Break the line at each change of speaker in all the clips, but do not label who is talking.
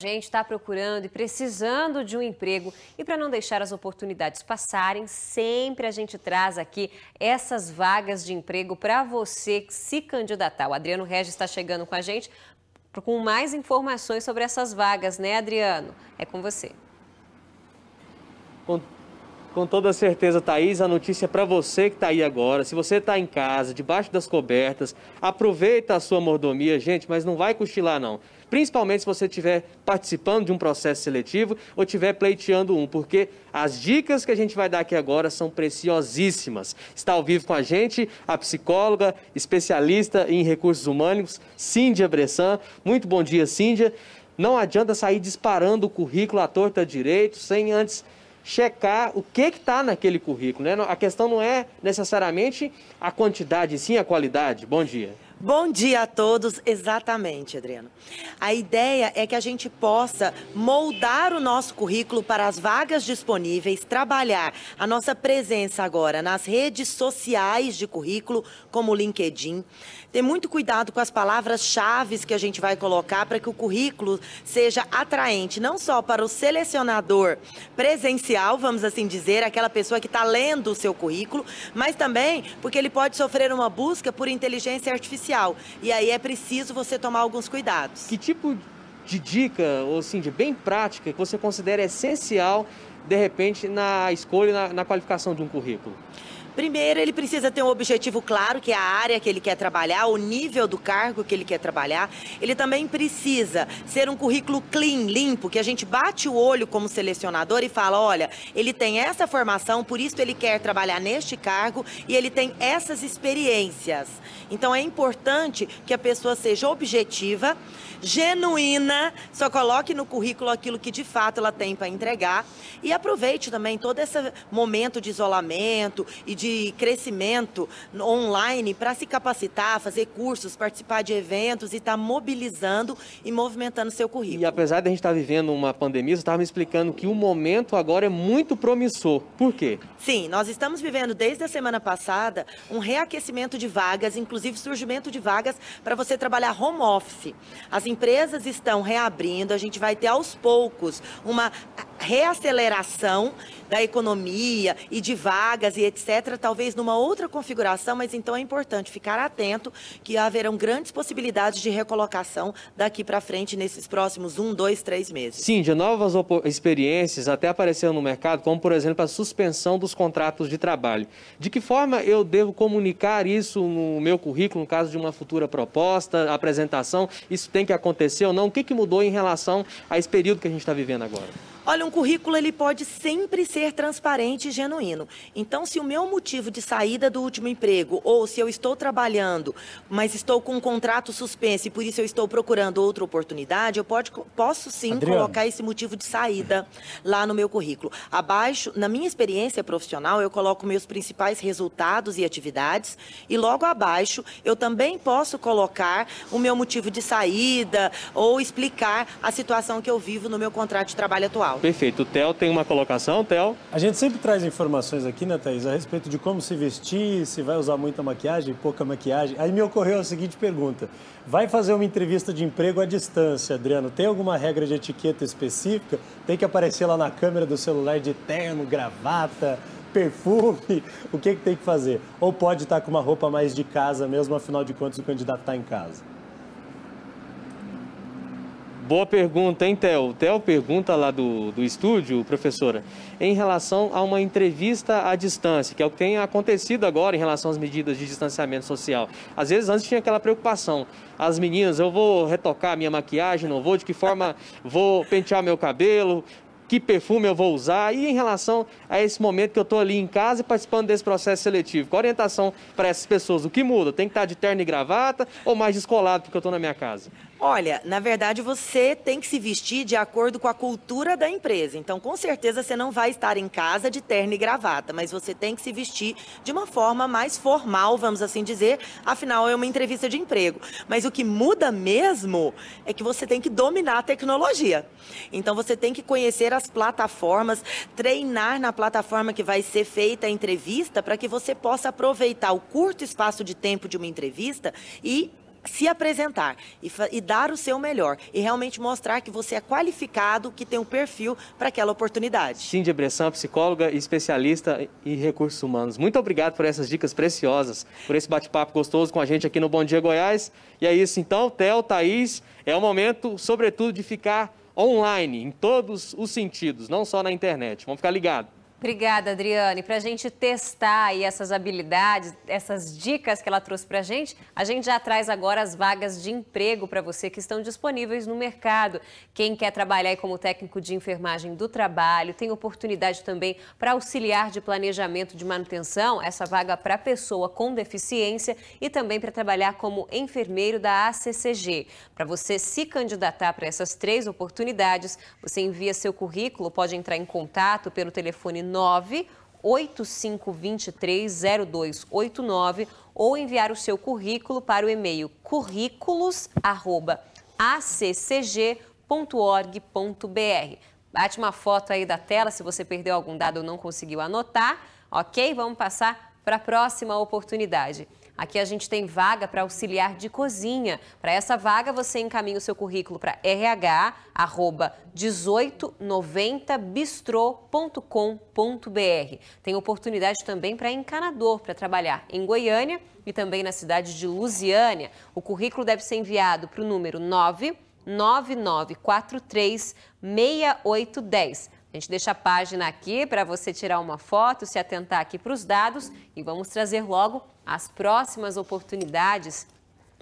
gente está procurando e precisando de um emprego. E para não deixar as oportunidades passarem, sempre a gente traz aqui essas vagas de emprego para você se candidatar. O Adriano Regis está chegando com a gente com mais informações sobre essas vagas, né, Adriano? É com você.
Bom, com toda certeza, Thaís, a notícia é para você que está aí agora. Se você está em casa, debaixo das cobertas, aproveita a sua mordomia, gente, mas não vai cochilar não. Principalmente se você estiver participando de um processo seletivo ou estiver pleiteando um, porque as dicas que a gente vai dar aqui agora são preciosíssimas. Está ao vivo com a gente a psicóloga, especialista em recursos humanos, Cíndia Bressan. Muito bom dia, Cíndia. Não adianta sair disparando o currículo à torta direito sem antes checar o que está naquele currículo. Né? A questão não é necessariamente a quantidade, sim a qualidade. Bom dia.
Bom dia a todos. Exatamente, Adriano. A ideia é que a gente possa moldar o nosso currículo para as vagas disponíveis, trabalhar a nossa presença agora nas redes sociais de currículo, como o LinkedIn. Ter muito cuidado com as palavras-chave que a gente vai colocar para que o currículo seja atraente, não só para o selecionador presencial, vamos assim dizer, aquela pessoa que está lendo o seu currículo, mas também porque ele pode sofrer uma busca por inteligência artificial e aí é preciso você tomar alguns cuidados. Que tipo
de dica, ou assim, de bem prática que você considera essencial, de repente, na escolha, na, na qualificação de um currículo?
Primeiro, ele precisa ter um objetivo claro, que é a área que ele quer trabalhar, o nível do cargo que ele quer trabalhar. Ele também precisa ser um currículo clean, limpo, que a gente bate o olho como selecionador e fala: olha, ele tem essa formação, por isso ele quer trabalhar neste cargo e ele tem essas experiências. Então é importante que a pessoa seja objetiva, genuína, só coloque no currículo aquilo que de fato ela tem para entregar e aproveite também todo esse momento de isolamento e de crescimento online para se capacitar, fazer cursos, participar de eventos e estar tá mobilizando e
movimentando seu currículo. E apesar de a gente estar tá vivendo uma pandemia, você estava me explicando que o momento agora é muito promissor. Por quê?
Sim, nós estamos vivendo desde a semana passada um reaquecimento de vagas, inclusive surgimento de vagas para você trabalhar home office. As empresas estão reabrindo, a gente vai ter aos poucos uma reaceleração da economia e de vagas e etc., talvez numa outra configuração, mas então é importante ficar atento que haverão grandes possibilidades de recolocação daqui para frente nesses próximos um, dois, três meses.
Sim, de novas experiências até apareceram no mercado, como por exemplo a suspensão dos contratos de trabalho. De que forma eu devo comunicar isso no meu currículo, no caso de uma futura proposta, apresentação? Isso tem que acontecer ou não? O que, que mudou em relação a esse período que a gente está vivendo agora?
Olha, um currículo ele pode sempre ser transparente e genuíno. Então, se o meu motivo de saída do último emprego ou se eu estou trabalhando, mas estou com um contrato suspenso e por isso eu estou procurando outra oportunidade, eu pode, posso sim colocar esse motivo de saída uhum. lá no meu currículo. Abaixo, na minha experiência profissional, eu coloco meus principais resultados e atividades e logo abaixo eu também posso colocar o meu motivo de saída ou explicar a situação que eu vivo no meu contrato de trabalho atual.
Perfeito. O Theo tem uma colocação, Theo? A gente sempre traz informações aqui, né, Thaís, a respeito de como se vestir, se vai usar muita maquiagem, pouca maquiagem. Aí me ocorreu a seguinte pergunta. Vai fazer uma entrevista de emprego à distância, Adriano? Tem alguma regra de etiqueta específica? Tem que aparecer lá na câmera do celular de terno, gravata, perfume, o que, que tem que fazer? Ou pode estar com uma roupa mais de casa mesmo, afinal de contas o candidato está em casa? Boa pergunta, hein, Theo? Theo pergunta lá do, do estúdio, professora, em relação a uma entrevista à distância, que é o que tem acontecido agora em relação às medidas de distanciamento social. Às vezes, antes tinha aquela preocupação. As meninas, eu vou retocar minha maquiagem, não vou? De que forma vou pentear meu cabelo? que perfume eu vou usar e em relação a esse momento que eu estou ali em casa e participando desse processo seletivo. Qual a orientação para essas pessoas? O que muda? Tem que estar tá de terno e gravata ou mais descolado porque eu estou na minha casa?
Olha, na verdade você tem que se vestir de acordo com a cultura da empresa. Então, com certeza você não vai estar em casa de terno e gravata, mas você tem que se vestir de uma forma mais formal, vamos assim dizer. Afinal, é uma entrevista de emprego. Mas o que muda mesmo é que você tem que dominar a tecnologia. Então, você tem que conhecer as plataformas, treinar na plataforma que vai ser feita a entrevista para que você possa aproveitar o curto espaço de tempo de uma entrevista e se apresentar e, e, dar o seu melhor e realmente mostrar que você é qualificado, que tem um perfil para aquela oportunidade.
Cindy Bressan, psicóloga e especialista em recursos humanos. Muito obrigado por essas dicas preciosas, por esse bate-papo gostoso com a gente aqui no Bom Dia Goiás. E é isso então, Theo, Thaís, é o momento, sobretudo, de ficar online em todos os sentidos, não só na internet. Vamos ficar ligados.
Obrigada, Adriane. Para a gente testar aí essas habilidades, essas dicas que ela trouxe para a gente, a gente já traz agora as vagas de emprego para você que estão disponíveis no mercado. Quem quer trabalhar como técnico de enfermagem do trabalho, tem oportunidade também para auxiliar de planejamento de manutenção, essa vaga para pessoa com deficiência e também para trabalhar como enfermeiro da ACCG. Para você se candidatar para essas três oportunidades, você envia seu currículo, pode entrar em contato pelo telefone 985230289 ou enviar o seu currículo para o e-mail currículos@accg.org.br. Bate uma foto aí da tela se você perdeu algum dado ou não conseguiu anotar, ok? Vamos passar para a próxima oportunidade. Aqui a gente tem vaga para auxiliar de cozinha. Para essa vaga, você encaminha o seu currículo para rh@1890bistro.com.br. Tem oportunidade também para encanador para trabalhar em Goiânia e também na cidade de Lusiânia. O currículo deve ser enviado para o número 9 9943 A gente deixa a página aqui para você tirar uma foto, se atentar aqui para os dados e vamos trazer logo as próximas oportunidades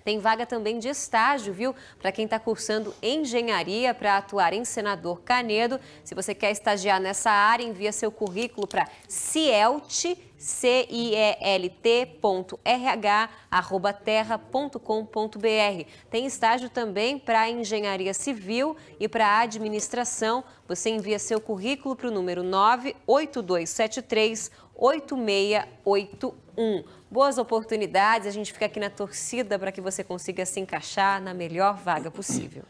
tem vaga também de estágio, viu? Para quem está cursando engenharia para atuar em Senador Canedo. Se você quer estagiar nessa área, envia seu currículo para cielt.com cielt.rh@terra.com.br. Tem estágio também para engenharia civil e para administração. Você envia seu currículo para o número 98273 8681. Boas oportunidades, a gente fica aqui na torcida para que você consiga se encaixar na melhor vaga possível.